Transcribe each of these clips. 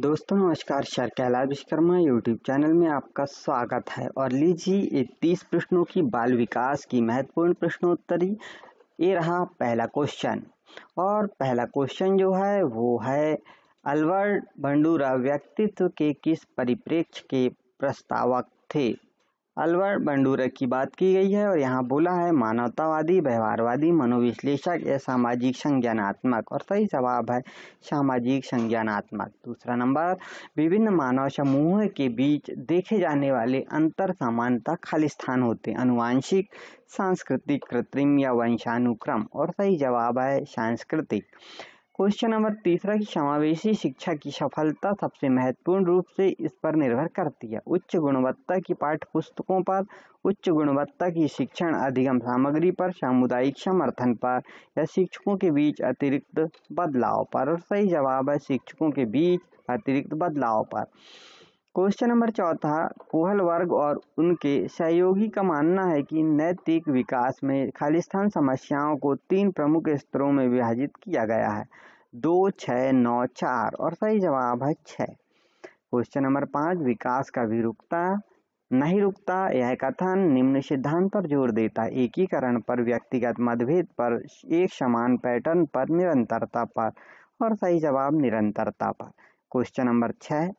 दोस्तों नमस्कार sir Kailash Vishwakarma YouTube channel में आपका स्वागत है और लीजिए तीस प्रश्नों की बाल विकास की महत्वपूर्ण प्रश्नोत्तरी ये रहा पहला क्वेश्चन और पहला क्वेश्चन जो है वो है अलवर बंडूरा व्यक्तित्व के किस परिप्रेक्ष्य के प्रस्तावक थे अलवर बंडूरक की बात की गई है और यहाँ बोला है मानवतावादी व्यवहारवादी मनोविश्लेषक या सामाजिक संज्ञानात्मक और सही जवाब है सामाजिक संज्ञानात्मक दूसरा नंबर विभिन्न मानव समूह के बीच देखे जाने वाले अंतर समानता खाली स्थान होते अनुवांशिक सांस्कृतिक कृत्रिम या वंशानुक्रम और सही जवाब है सांस्कृतिक क्वेश्चन नंबर तीसरा की समावेशी शिक्षा की सफलता सबसे महत्वपूर्ण रूप से इस पर निर्भर करती है उच्च गुणवत्ता की पाठ्य पुस्तकों पर उच्च गुणवत्ता की शिक्षण अधिगम सामग्री पर सामुदायिक समर्थन पर या शिक्षकों के बीच अतिरिक्त बदलाव पर और सही जवाब है शिक्षकों के बीच अतिरिक्त बदलाव पर क्वेश्चन नंबर चौथा कोहल वर्ग और उनके सहयोगी का मानना है कि नैतिक विकास में खालिस्तान समस्याओं को तीन प्रमुख स्तरों में विभाजित किया गया है दो छ नौ चार और सही जवाब है छ क्वेश्चन नंबर पाँच विकास का भी रुकता नहीं रुकता यह कथन निम्न सिद्धांत पर जोर देता है एकीकरण पर व्यक्तिगत मतभेद पर एक समान पैटर्न पर निरंतरता पर और सही जवाब निरंतरता पर क्वेश्चन नंबर छः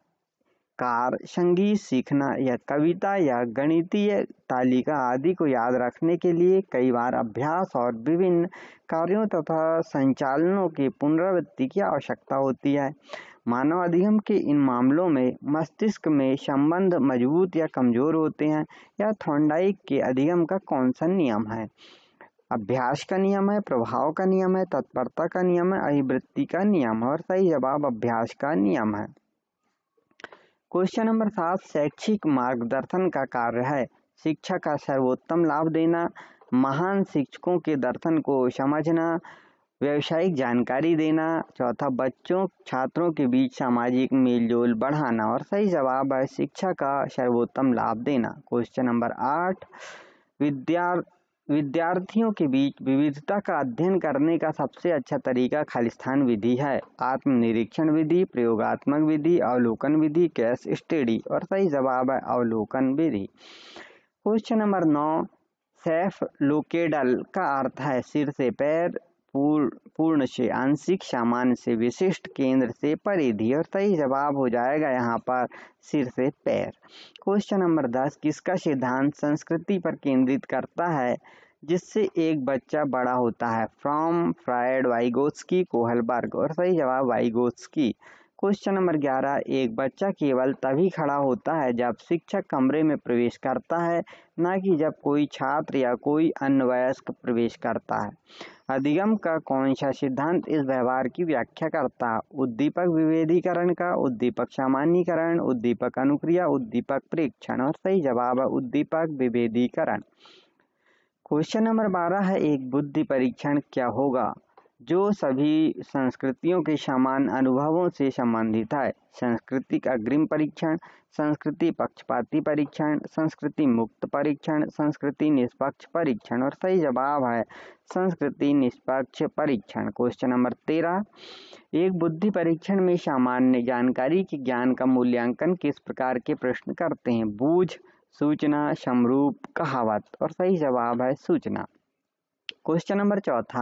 कार संगीत सीखना या कविता या गणितीय तालिका आदि को याद रखने के लिए कई बार अभ्यास और विभिन्न कार्यों तथा संचालनों की पुनरावृत्ति की आवश्यकता होती है मानव अधिगम के इन मामलों में मस्तिष्क में संबंध मजबूत या कमज़ोर होते हैं या थोंडाइक के अधिगम का कौन सा नियम है अभ्यास का नियम है प्रभाव का नियम है तत्परता का नियम है अभिवृत्ति का नियम है और सही जवाब अभ्यास का नियम है क्वेश्चन नंबर सात शैक्षिक मार्गदर्शन का कार्य है शिक्षा का सर्वोत्तम लाभ देना महान शिक्षकों के दर्शन को समझना व्यवसायिक जानकारी देना चौथा बच्चों छात्रों के बीच सामाजिक मेलजोल बढ़ाना और सही जवाब है शिक्षा का सर्वोत्तम लाभ देना क्वेश्चन नंबर आठ विद्यार्थी विद्यार्थियों के बीच विविधता का अध्ययन करने का सबसे अच्छा तरीका खालिस्तान विधि है आत्मनिरीक्षण विधि प्रयोगात्मक विधि अवलोकन विधि कैश स्टडी और सही जवाब है अवलोकन विधि क्वेश्चन नंबर नौ सेफ लोकेडल का अर्थ है सिर से पैर पूर्ण पूर्ण से आंशिक सामान्य से विशिष्ट केंद्र से परिधि और सही जवाब हो जाएगा यहाँ पर सिर से पैर क्वेश्चन नंबर दस किसका सिद्धांत संस्कृति पर केंद्रित करता है जिससे एक बच्चा बड़ा होता है फ्रॉम फ्रायड वाइगोत्सकी कोहलबर्ग और सही जवाब वाइगोत्सकी क्वेश्चन नंबर ग्यारह एक बच्चा केवल तभी खड़ा होता है जब शिक्षक कमरे में प्रवेश करता है न कि जब कोई छात्र या कोई अन्य वयस्क प्रवेश करता है अधिगम का कौन सा सिद्धांत इस व्यवहार की व्याख्या करता है उद्दीपक विभेदीकरण का उद्दीपक सामान्यकरण उद्दीपक अनुक्रिया उद्दीपक प्रेक्षण और सही जवाब है उद्दीपक विभेदीकरण क्वेश्चन नंबर बारह है एक बुद्धि परीक्षण क्या होगा जो सभी संस्कृतियों के समान अनुभवों से संबंधित है का अग्रिम परीक्षण संस्कृति पक्षपाती परीक्षण संस्कृति मुक्त परीक्षण संस्कृति निष्पक्ष परीक्षण और सही जवाब है संस्कृति निष्पक्ष परीक्षण क्वेश्चन नंबर तेरह एक बुद्धि परीक्षण में सामान्य जानकारी के ज्ञान का मूल्यांकन किस प्रकार के प्रश्न करते हैं बूझ सूचना समरूप कहावत और सही जवाब है सूचना क्वेश्चन नंबर चौथा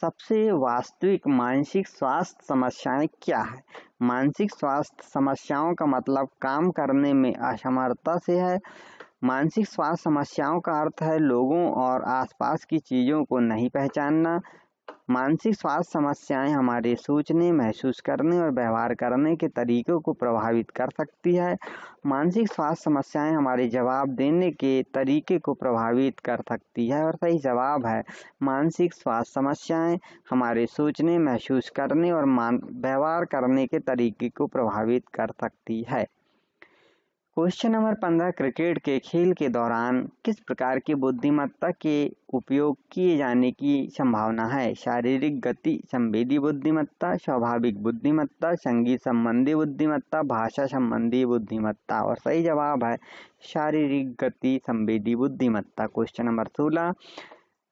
सबसे वास्तविक मानसिक स्वास्थ्य समस्याएं क्या है मानसिक स्वास्थ्य समस्याओं का मतलब काम करने में असमर्थता से है मानसिक स्वास्थ्य समस्याओं का अर्थ है लोगों और आसपास की चीज़ों को नहीं पहचानना मानसिक स्वास्थ्य समस्याएं हमारे सोचने महसूस करने और व्यवहार करने के तरीकों को प्रभावित कर सकती है मानसिक स्वास्थ्य समस्याएं हमारे जवाब देने के तरीके को प्रभावित कर सकती है और सही जवाब है मानसिक स्वास्थ्य समस्याएं हमारे सोचने महसूस करने और मान व्यवहार करने के तरीके को प्रभावित कर सकती है क्वेश्चन नंबर पंद्रह क्रिकेट के खेल के दौरान किस प्रकार की बुद्धिमत्ता के उपयोग किए जाने की संभावना है शारीरिक गति संवेदी बुद्धिमत्ता स्वाभाविक बुद्धिमत्ता संगीत संबंधी बुद्धिमत्ता भाषा संबंधी बुद्धिमत्ता और सही जवाब है शारीरिक गति संवेदी बुद्धिमत्ता क्वेश्चन नंबर सोलह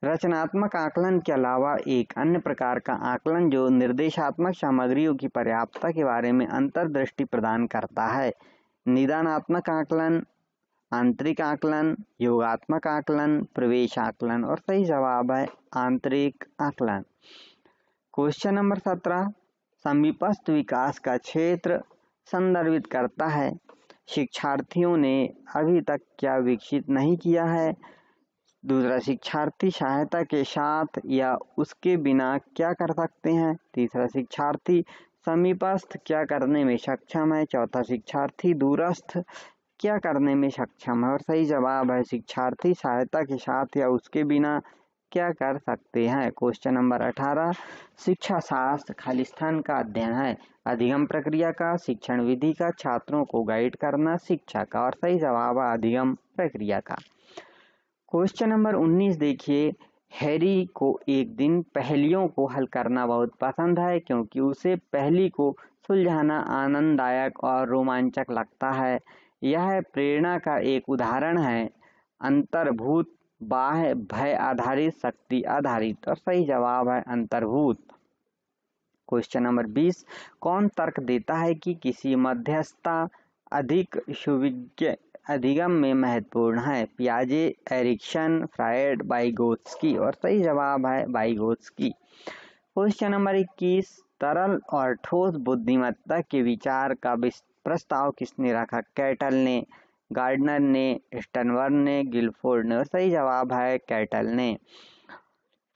रचनात्मक आकलन के अलावा एक अन्य प्रकार का आकलन जो निर्देशात्मक सामग्रियों की पर्याप्तता के बारे में अंतर्दृष्टि प्रदान करता है निदानात्मक आकलन आंतरिक आकलन योगात्मक आकलन प्रवेश आकलन और सही जवाब है आंतरिक आकलन क्वेश्चन नंबर सत्रह समीपस्थ विकास का क्षेत्र संदर्भित करता है शिक्षार्थियों ने अभी तक क्या विकसित नहीं किया है दूसरा शिक्षार्थी सहायता के साथ या उसके बिना क्या कर सकते हैं तीसरा शिक्षार्थी समीपस्थ क्या करने में सक्षम है चौथा शिक्षार्थी दूरस्थ क्या करने में सक्षम है और सही जवाब है शिक्षार्थी सहायता के साथ या उसके बिना क्या कर सकते हैं क्वेश्चन नंबर अठारह शिक्षा शास्त्र खालिस्तान का अध्ययन है अधिगम प्रक्रिया का शिक्षण विधि का छात्रों को गाइड करना शिक्षा का और सही जवाब है अधिगम प्रक्रिया का क्वेश्चन नंबर उन्नीस देखिए हैरी को एक दिन पहलियों को हल करना बहुत पसंद है क्योंकि उसे पहली को सुलझाना आनंददायक और रोमांचक लगता है यह प्रेरणा का एक उदाहरण है अंतर्भूत बाह्य भय आधारित शक्ति आधारित और सही जवाब है अंतर्भूत क्वेश्चन नंबर बीस कौन तर्क देता है कि किसी मध्यस्थता अधिक सुविज्ञ अधिगम में महत्वपूर्ण है पियाजे फ्राइड फ्रायड बाइगोत्स्की और सही जवाब है की क्वेश्चन नंबर इक्कीस तरल और ठोस बुद्धिमत्ता के विचार का प्रस्ताव किसने रखा कैटल ने गार्डनर ने स्टनवर्न ने गिलफोर्ड ने और सही जवाब है कैटल ने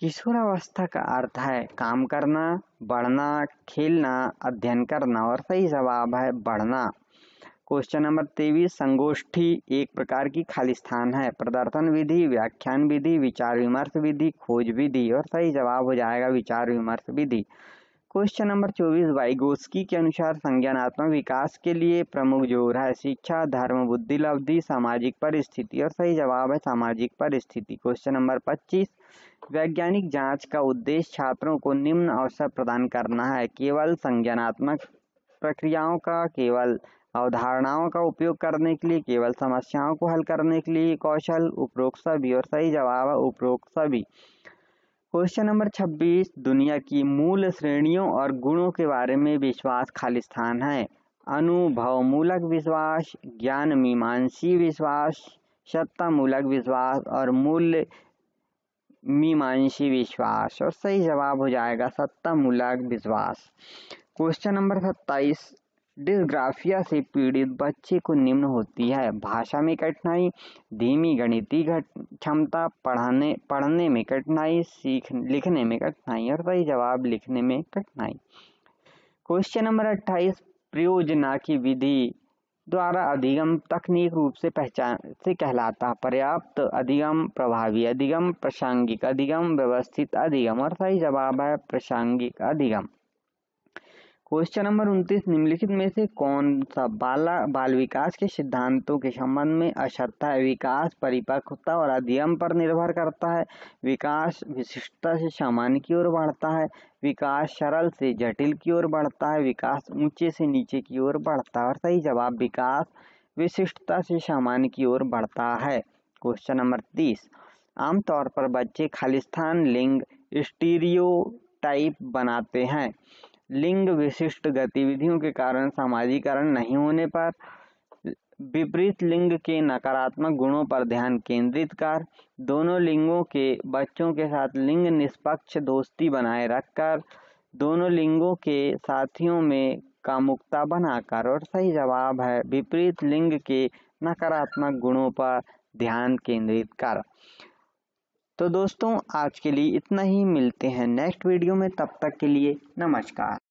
किशोरावस्था का अर्थ है काम करना बढ़ना खेलना अध्ययन करना और सही जवाब है बढ़ना क्वेश्चन नंबर तेईस संगोष्ठी एक प्रकार की खाली स्थान है प्रदर्शन विधि व्याख्यान विधि विचार विमर्श विधि खोज विधि और सही जवाब हो जाएगा विचार विमर्श विधि क्वेश्चन नंबर चौबीस वाइगोस्की के अनुसार संज्ञानात्मक विकास के लिए प्रमुख जोर है शिक्षा धर्म बुद्धि लब्धि सामाजिक परिस्थिति और सही जवाब है सामाजिक परिस्थिति क्वेश्चन नंबर पच्चीस वैज्ञानिक जांच का उद्देश्य छात्रों को निम्न अवसर प्रदान करना है केवल संज्ञानात्मक प्रक्रियाओं का केवल अवधारणाओं का उपयोग करने के लिए केवल समस्याओं को हल करने के लिए कौशल उपरोक्त सभी और सही जवाब उपरोक्त सभी क्वेश्चन नंबर 26 दुनिया की मूल श्रेणियों और गुणों के बारे में विश्वास खाली स्थान है अनुभवमूलक विश्वास ज्ञान मीमांसी विश्वास सत्ता मूलक विश्वास और मूल्य मीमांसी विश्वास और सही जवाब हो जाएगा सत्ता मूलक विश्वास क्वेश्चन नंबर सत्ताईस डिस्ग्राफिया से पीड़ित बच्चे को निम्न होती है भाषा में कठिनाई धीमी गणितीय क्षमता पढ़ाने पढ़ने में कठिनाई सीख लिखने में कठिनाई और सही जवाब लिखने में कठिनाई क्वेश्चन नंबर अट्ठाईस प्रयोजना की विधि द्वारा अधिगम तकनीक रूप से पहचान से कहलाता पर्याप्त अधिगम प्रभावी अधिगम प्रासंगिक अधिगम व्यवस्थित अधिगम और सही जवाब है प्रासंगिक अधिगम क्वेश्चन नंबर उनतीस निम्नलिखित में से कौन सा बाला बाल विकास के सिद्धांतों के संबंध में है विकास परिपक्वता और अध्ययन पर निर्भर करता है विकास विशिष्टता से सामान्य की ओर बढ़ता है विकास सरल से जटिल की ओर बढ़ता है विकास ऊंचे से नीचे की ओर बढ़ता है और सही जवाब विकास विशिष्टता से सामान्य की ओर बढ़ता है क्वेश्चन नंबर तीस आमतौर पर बच्चे खालिस्तान लिंग स्टीरियो टाइप बनाते हैं लिंग विशिष्ट गतिविधियों के कारण सामाजिकरण नहीं होने पर विपरीत लिंग के नकारात्मक गुणों पर ध्यान केंद्रित कर दोनों लिंगों के बच्चों के साथ लिंग निष्पक्ष दोस्ती बनाए रखकर दोनों लिंगों के साथियों में कामुकता बनाकर और सही जवाब है विपरीत लिंग के नकारात्मक गुणों पर ध्यान केंद्रित कर तो दोस्तों आज के लिए इतना ही मिलते हैं नेक्स्ट वीडियो में तब तक के लिए नमस्कार